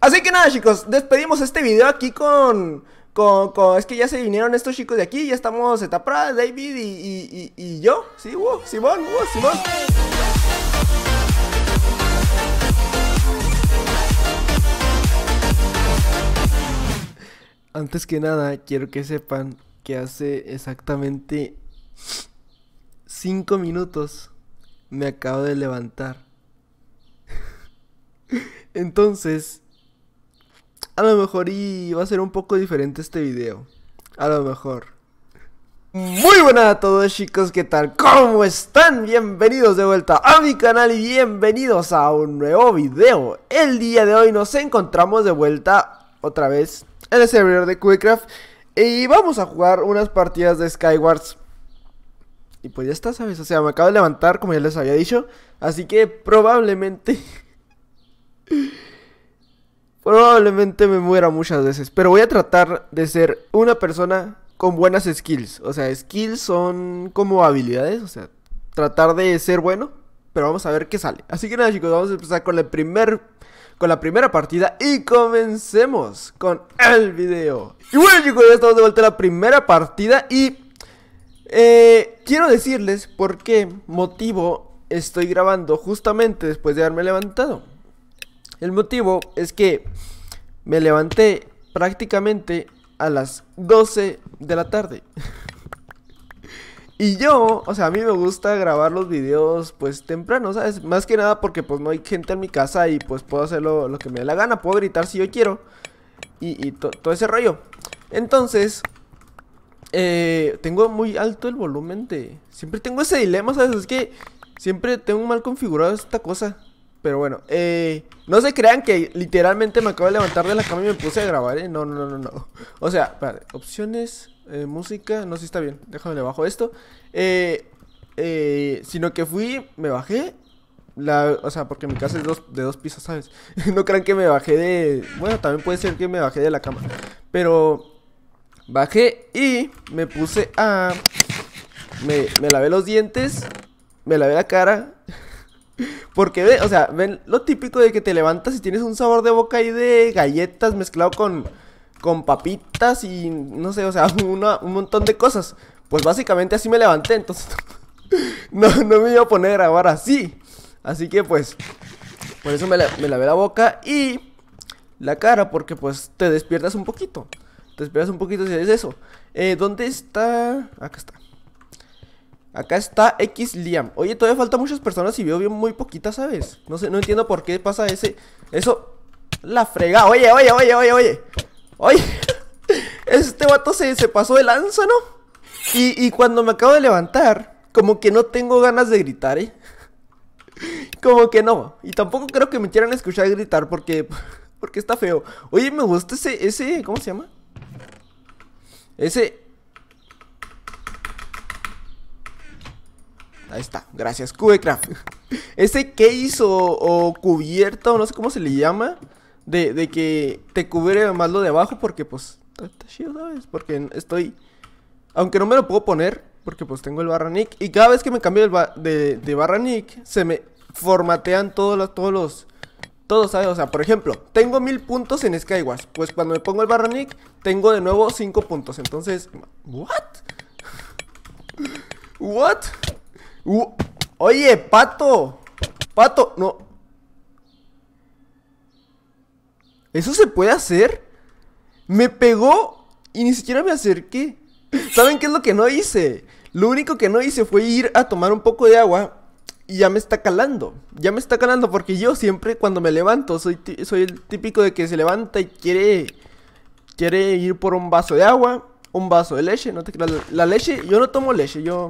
Así que nada, chicos, despedimos este video aquí con... Con, es que ya se vinieron estos chicos de aquí, ya estamos Etapra, David y, y, yo, sí, Simón, wow, Simón. Antes que nada, quiero que sepan que hace exactamente 5 minutos me acabo de levantar. Entonces, a lo mejor y va a ser un poco diferente este video. A lo mejor. Muy buenas a todos chicos, ¿qué tal? ¿Cómo están? Bienvenidos de vuelta a mi canal y bienvenidos a un nuevo video. El día de hoy nos encontramos de vuelta otra vez en el servidor de Quickcraft. y vamos a jugar unas partidas de Skywars. Y pues ya está, ¿sabes? O sea, me acabo de levantar, como ya les había dicho, así que probablemente Probablemente me muera muchas veces, pero voy a tratar de ser una persona con buenas skills. O sea, skills son como habilidades, o sea, tratar de ser bueno, pero vamos a ver qué sale. Así que nada, chicos, vamos a empezar con la primer con la primera partida y comencemos con el video. Y bueno, chicos, ya estamos de vuelta a la primera partida y eh, quiero decirles por qué motivo estoy grabando justamente después de haberme levantado. El motivo es que me levanté prácticamente a las 12 de la tarde. y yo, o sea, a mí me gusta grabar los videos pues temprano, ¿sabes? Más que nada porque pues no hay gente en mi casa y pues puedo hacer lo, que me dé la gana, puedo gritar si yo quiero. Y, todo ese rollo. Entonces, eh, tengo muy alto el volumen de... Siempre tengo ese dilema, ¿sabes? Es que siempre tengo mal configurado esta cosa. Pero bueno, eh, no se crean que literalmente me acabo de levantar de la cama y me puse a grabar, ¿eh? No, no, no, no. O sea, espérate, opciones, eh, música, no sé si está bien. Déjame le bajo esto. Eh, eh, sino que fui, me bajé. La, o sea, porque mi casa es de dos pisos, ¿sabes? no crean que me bajé de... Bueno, también puede ser que me bajé de la cama. Pero bajé y me puse a... Me, me lavé los dientes, me lavé la cara. Porque, ve, o sea, ven lo típico de que te levantas y tienes un sabor de boca ahí de galletas mezclado con, papitas y no sé, o sea, un montón de cosas. Pues básicamente así me levanté, entonces no, no me iba a poner a grabar así. Así que pues, por eso me, la, me lavé la boca y la cara, porque pues te despiertas un poquito. Te despiertas un poquito si es eso. Eh, ¿Dónde está? Acá está. Acá está X Liam. Oye, todavía faltan muchas personas y veo bien muy poquitas, ¿sabes? No sé, no entiendo por qué pasa ese. Eso. La fregada Oye, oye, oye, oye, oye. Oye. Este vato se, se pasó de lanza, ¿no? Y, y cuando me acabo de levantar, como que no tengo ganas de gritar, ¿eh? Como que no. Y tampoco creo que me quieran escuchar gritar porque. Porque está feo. Oye, me gusta ese. ese. ¿Cómo se llama? Ese. Ahí está, gracias, Cubecraft. Ese case o, o, cubierta, o no sé cómo se le llama, de, que te cubre más lo de abajo, porque pues, está chido, ¿sabes? Porque estoy. Aunque no me lo puedo poner, porque pues tengo el barra nick. Y cada vez que me cambio de, de, barra nick, se me formatean todos los. Todos los todos, ¿sabes? O sea, por ejemplo, tengo mil puntos en Skywars. Pues cuando me pongo el barra nick, tengo de nuevo cinco puntos. Entonces, ¿what? ¿What? oye, pato. Pato, no. ¿Eso se puede hacer? Me pegó y ni siquiera me acerqué. ¿Saben qué es lo que no hice? Lo único que no hice fue ir a tomar un poco de agua y ya me está calando. Ya me está calando porque yo siempre cuando me levanto soy, soy el típico de que se levanta y quiere, quiere ir por un vaso de agua, un vaso de leche. No te la leche, yo no tomo leche, yo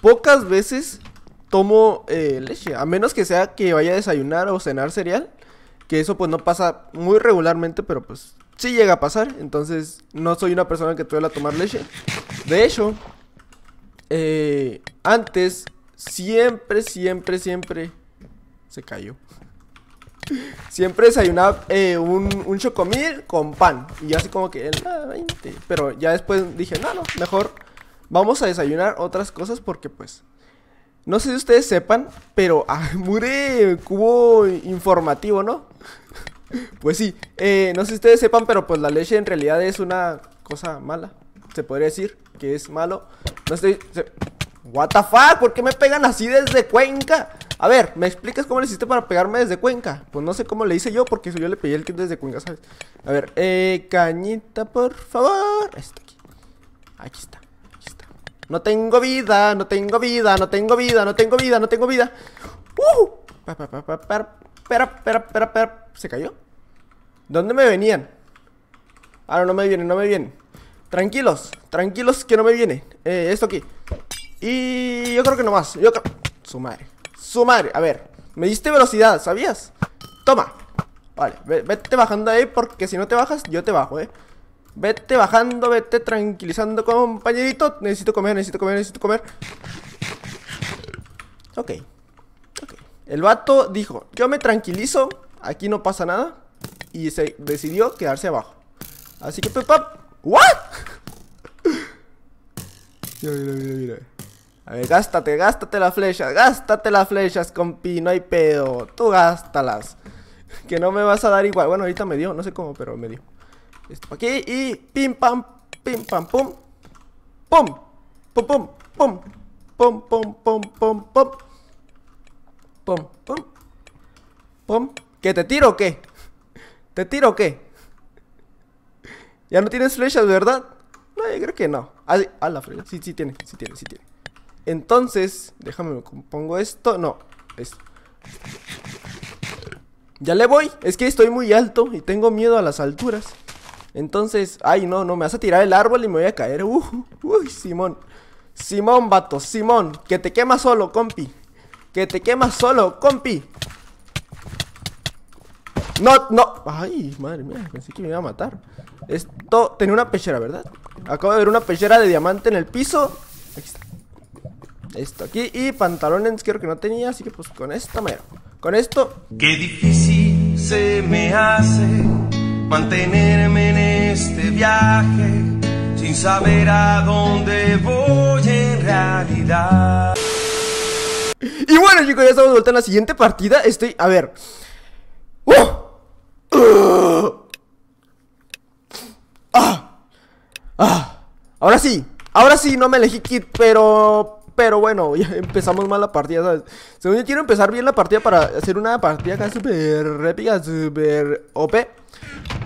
pocas veces tomo eh, leche, a menos que sea que vaya a desayunar o cenar cereal, que eso pues no pasa muy regularmente, pero pues sí llega a pasar, entonces no soy una persona que suele tomar leche. De hecho, eh, antes siempre, siempre, siempre se cayó. Siempre desayunaba eh, un, un chocomil con pan. Y así como que, ah, pero ya después dije, no, no, mejor vamos a desayunar otras cosas porque pues... No sé si ustedes sepan, pero... Ah, ¡Mure! Cubo informativo, ¿no? pues sí, eh, no sé si ustedes sepan, pero pues la leche en realidad es una cosa mala. Se podría decir que es malo. No estoy... Se... What the fuck, ¿por qué me pegan así desde Cuenca? A ver, ¿me explicas cómo le hiciste para pegarme desde Cuenca? Pues no sé cómo le hice yo, porque yo le pegué el kit desde Cuenca, ¿sabes? A ver, eh, cañita, por favor. está aquí. Aquí está. No tengo vida, no tengo vida, no tengo vida, no tengo vida, no tengo vida. ¡Uh! pera, pera, pera, pera ¿Se cayó? ¿Dónde me venían? Ahora no, me vienen, no me vienen. Tranquilos, tranquilos que no me vienen. Eh, esto aquí. Y yo creo que no más. Yo Su madre. Su madre. A ver. Me diste velocidad, ¿sabías? Toma. Vale, vete bajando ahí porque si no te bajas, yo te bajo, ¿eh? Vete bajando, vete tranquilizando, compañerito. Necesito comer, necesito comer, necesito comer. Ok. okay. El vato dijo, yo me tranquilizo, aquí no pasa nada. Y se decidió quedarse abajo. Así que, pepap. ¿What? mira, mira, mira, mira. A ver, gástate, gástate las flechas, gástate las flechas, compi, no hay pedo. Tú gástalas. Que no me vas a dar igual. Bueno, ahorita me dio, no sé cómo, pero me dio. Esto aquí y pim pam, pim pam, pum. Pum, pum, pum, pum. Pum, pum, pum, pum, pum. Pum, pum. Pum. ¿Que te tiro o qué? ¿Te tiro o qué? Ya no tienes flechas, ¿verdad? No, yo creo que no. Ah, la flecha. Sí, sí tiene, sí tiene, sí tiene. Entonces, déjame, me compongo esto. No, esto. Ya le voy. Es que estoy muy alto y tengo miedo a las alturas. Entonces, ay, no, no, me vas a tirar el árbol y me voy a caer. Uh, uy, Simón. Simón, vato, Simón, que te quemas solo, compi. Que te quemas solo, compi. No, no. Ay, madre mía, pensé que me iba a matar. Esto tenía una pechera, ¿verdad? Acabo de ver una pechera de diamante en el piso. Aquí está. Esto aquí. Y pantalones creo que no tenía, así que pues con esto Con esto. Qué difícil se me hace mantenerme en este viaje sin saber a dónde voy en realidad. Y bueno chicos, ya estamos de vuelta en la siguiente partida. Estoy, a ver. ¡Oh! ¡Ah! ¡Ah! Ahora sí, ahora sí, no me elegí kit, pero pero bueno, ya empezamos mal la partida, ¿sabes? Según yo quiero empezar bien la partida para hacer una partida acá súper épica, súper OP.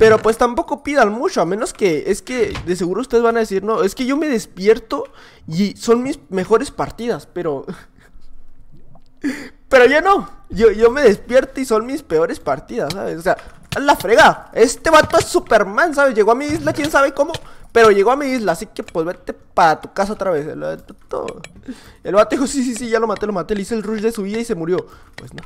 Pero pues tampoco pidan mucho, a menos que es que de seguro ustedes van a decir, no, es que yo me despierto y son mis mejores partidas, pero... pero ya no, yo, yo me despierto y son mis peores partidas, ¿sabes? O sea, a la frega! este vato es Superman, ¿sabes? Llegó a mi isla, quién sabe cómo, pero llegó a mi isla, así que pues vete para tu casa otra vez. El vato dijo, sí, sí, sí, ya lo maté, lo maté. Le hice el rush de su vida y se murió. Pues no.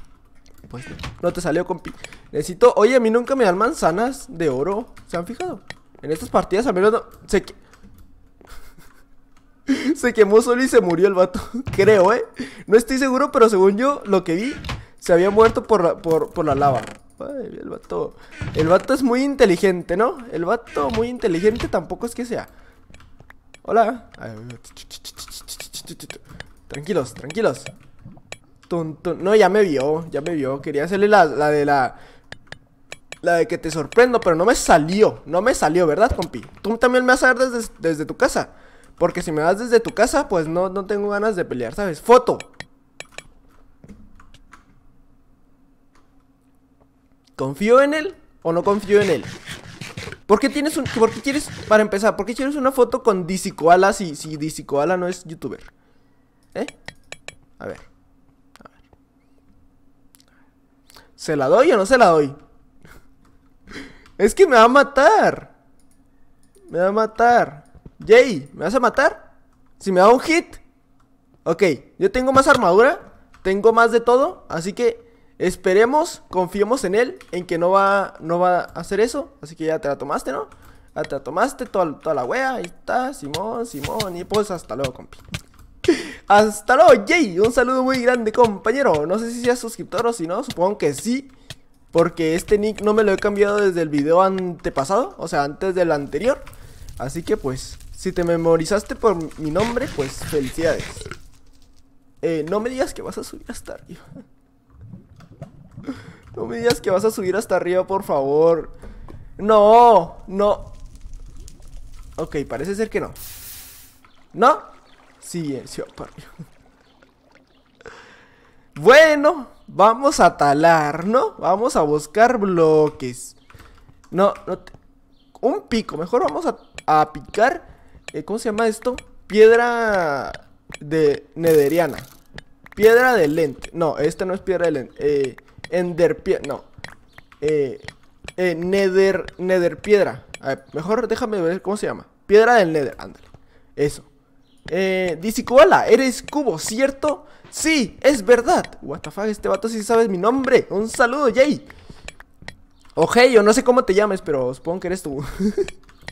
Pues no. No te salió, compi. Necesito... Oye, a mí nunca me dan manzanas de oro. ¿Se han fijado? En estas partidas a menos no... Se... se quemó solo y se murió el vato. Creo, ¿eh? No estoy seguro, pero según yo, lo que vi, se había muerto por la, por, por la lava. El vato. El vato es muy inteligente, ¿no? El vato muy inteligente tampoco es que sea. Hola. Tranquilos, tranquilos. No, ya me vio, ya me vio. Quería hacerle la, de la. La de que te sorprendo, pero no me salió. No me salió, ¿verdad, compi? Tú también me vas a ver desde, tu casa. Porque si me vas desde tu casa, pues no, no tengo ganas de pelear, ¿sabes? ¡Foto! ¿Confío en él o no confío en él? ¿Por qué tienes un... ¿Por qué quieres... Para empezar, ¿por qué quieres una foto con Dizzy si, si no es youtuber? ¿Eh? A ver. A ver. ¿Se la doy o no se la doy? es que me va a matar. Me va a matar. Jay, ¿me vas a matar? Si me da un hit. Ok, yo tengo más armadura. Tengo más de todo. Así que Esperemos, confiemos en él, en que no va, no va a hacer eso. Así que ya te la tomaste, ¿no? Ya te la tomaste, toda, la wea. Ahí está, Simón, Simón. Y pues hasta luego, compi. hasta luego, Jay. Un saludo muy grande, compañero. No sé si seas suscriptor o si no, supongo que sí. Porque este nick no me lo he cambiado desde el video antepasado, o sea, antes del anterior. Así que pues, si te memorizaste por mi nombre, pues felicidades. Eh, no me digas que vas a subir hasta arriba. No me digas que vas a subir hasta arriba, por favor. No, no. Ok, parece ser que no. ¿No? Sí, eh, sí, Bueno, vamos a talar, ¿no? Vamos a buscar bloques. No, no. Un pico. Mejor vamos a, picar. Eh, ¿Cómo se llama esto? Piedra de Nederiana. Piedra de lente. No, esta no es piedra de lente. Eh enderpiedra. No. Eh, eh, nether, nether piedra. A ver, mejor déjame ver cómo se llama. Piedra del nether, ándale. Eso. Eh, disicuala, eres cubo, ¿cierto? Sí, es verdad. What este vato sí sabes mi nombre. Un saludo, Jay. Oje, yo no sé cómo te llames, pero supongo que eres tú.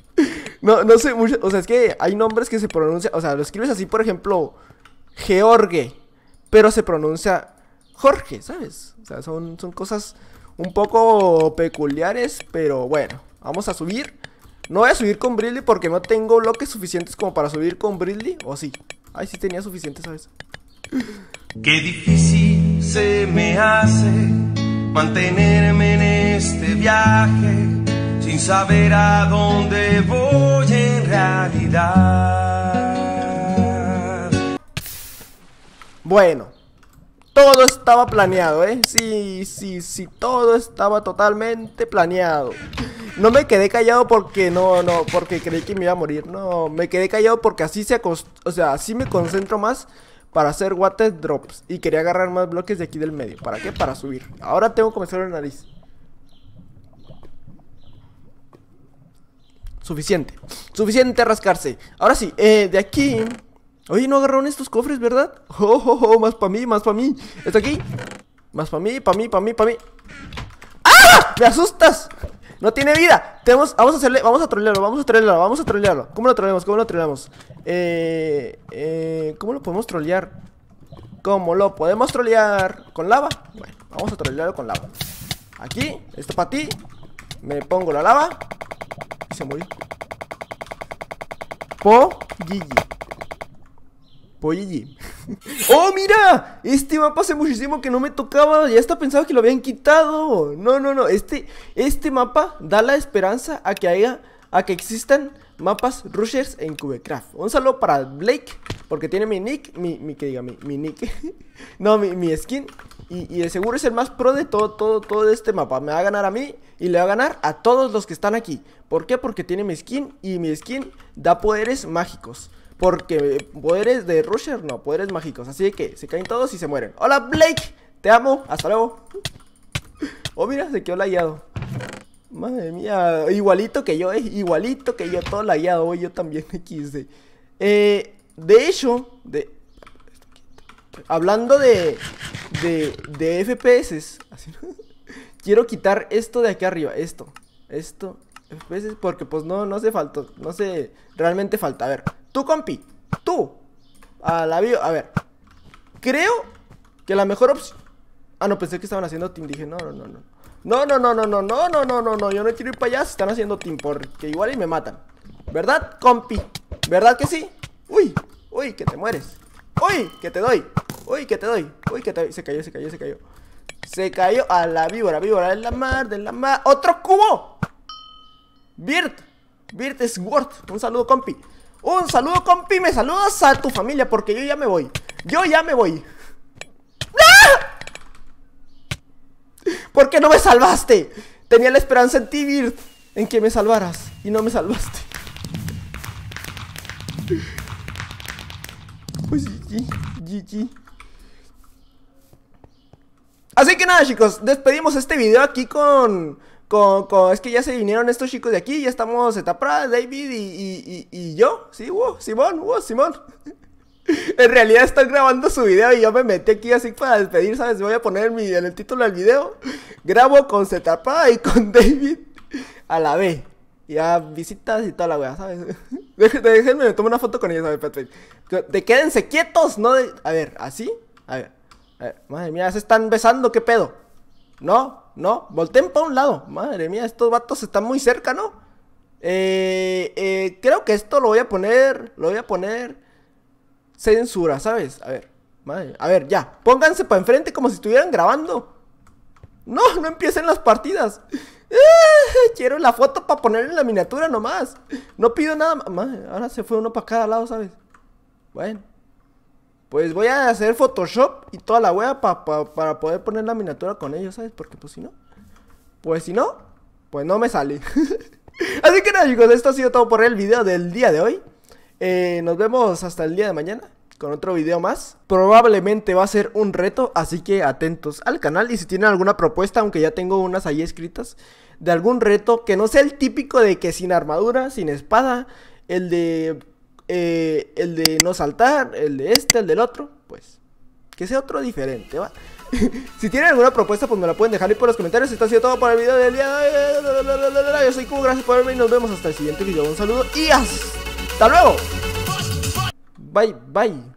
no, no sé mucho. O sea, es que hay nombres que se pronuncian. O sea, lo escribes así, por ejemplo, George, pero se pronuncia Jorge, ¿sabes? O sea, son, cosas un poco peculiares, pero bueno, vamos a subir. No voy a subir con Bridley porque no tengo bloques suficientes como para subir con Bridley o sí. Ay, sí tenía suficientes, ¿sabes? Qué difícil se me hace mantenerme en este viaje sin saber a dónde voy en realidad. Bueno, todo estaba planeado, ¿eh? Sí, sí, sí, todo estaba totalmente planeado. No me quedé callado porque no, no, porque creí que me iba a morir. No, me quedé callado porque así se o sea, así me concentro más para hacer water drops y quería agarrar más bloques de aquí del medio. ¿Para qué? Para subir. Ahora tengo que comenzar la nariz. Suficiente. Suficiente rascarse. Ahora sí, eh, de aquí Oye, no agarraron estos cofres, ¿verdad? Oh, oh, oh más para mí, más para mí. ¿Está aquí? Más para mí, para mí, para mí, para mí. ¡Ah! ¡Me asustas! No tiene vida. Tenemos, vamos a hacerle, vamos a trolearlo, vamos a trolearlo, vamos a trolearlo. ¿Cómo lo troleamos? ¿Cómo lo troleamos? Eh, eh, ¿cómo lo podemos trolear? ¿Cómo lo podemos trolear? ¿Con lava? Bueno, vamos a trolearlo con lava. Aquí, esto para ti. Me pongo la lava. Y se murió. Po, Gigi. Oye, ¡Oh, mira! Este mapa hace muchísimo que no me tocaba. Ya hasta pensaba que lo habían quitado. No, no, no. Este, este mapa da la esperanza a que haya, a que existan mapas rushers en Cubecraft. Un saludo para Blake, porque tiene mi nick, mi, mi que diga, mi, mi nick, no, mi, skin. Y, y, de seguro es el más pro de todo, todo, todo este mapa. Me va a ganar a mí y le va a ganar a todos los que están aquí. ¿Por qué? Porque tiene mi skin y mi skin da poderes mágicos. Porque poderes de Rusher, no, poderes mágicos. Así que se caen todos y se mueren. ¡Hola, Blake! Te amo, hasta luego. Oh, mira, se quedó lagueado. Madre mía, igualito que yo, eh. Igualito que yo, todo hoy Yo también xD Eh, de hecho, de... Hablando de, de, de FPS, quiero quitar esto de aquí arriba, esto, esto, FPS, porque pues no, no hace falta, no sé. realmente falta, a ver, Tú, compi, tú. A la bio, a ver. Creo que la mejor opción. Ah, no, pensé que estaban haciendo team. Dije, no, no, no, no. No, no, no, no, no, no, no, no, no, no. Yo no quiero ir para allá están haciendo team. Porque igual y me matan. ¿Verdad, compi? ¿Verdad que sí? Uy, uy, que te mueres. Uy, que te doy. Uy, que te doy. Uy, que te doy. Se cayó, se cayó, se cayó. Se cayó a la víbora, víbora en la mar, de la mar. ¡Otro cubo! Birt, Birt es worth, Un saludo, compi. Un saludo, compi. Me saludas a tu familia porque yo ya me voy. Yo ya me voy. ¡Ah! ¿Por qué no me salvaste? Tenía la esperanza en ti, En que me salvaras. Y no me salvaste. Pues GG. GG. Así que nada chicos, despedimos este video aquí con con, es que ya se vinieron estos chicos de aquí, ya estamos Etapra, David y, y, yo, sí, wow, Simón, wow, Simón. en realidad están grabando su video y yo me metí aquí así para despedir, ¿sabes? Me Voy a poner en el título del video, grabo con Zetapa y con David a la vez. Ya visitas y toda la wea, ¿sabes? déjenme, me tomo una foto con ellos, ¿sabes? Patrick? Te quédense quietos, ¿no? A ver, ¿así? a ver, madre mía, se están besando, ¿qué pedo? ¿No? no, volteen para un lado. Madre mía, estos vatos están muy cerca, ¿no? Eh, eh, creo que esto lo voy a poner, lo voy a poner censura, ¿sabes? A ver, madre, a ver, ya, pónganse para enfrente como si estuvieran grabando. No, no empiecen las partidas. quiero la foto para poner en la miniatura nomás. No pido nada más. Ahora se fue uno para cada lado, ¿sabes? Bueno pues voy a hacer Photoshop y toda la wea para poder poner la miniatura con ellos, ¿sabes? Porque pues si no, pues si no, pues no me sale. Así que nada chicos, esto ha sido todo por el video del día de hoy. Eh, nos vemos hasta el día de mañana con otro video más. Probablemente va a ser un reto, así que atentos al canal. Y si tienen alguna propuesta, aunque ya tengo unas ahí escritas, de algún reto que no sea el típico de que sin armadura, sin espada, el de eh, el de no saltar, el de este, el del otro, pues que sea otro diferente, ¿va? si tienen alguna propuesta, pues me la pueden dejar ahí por los comentarios. Esto ha sido todo para el video del día Yo soy Ku, gracias por verme y nos vemos hasta el siguiente video. Un saludo y hasta luego. Bye, bye.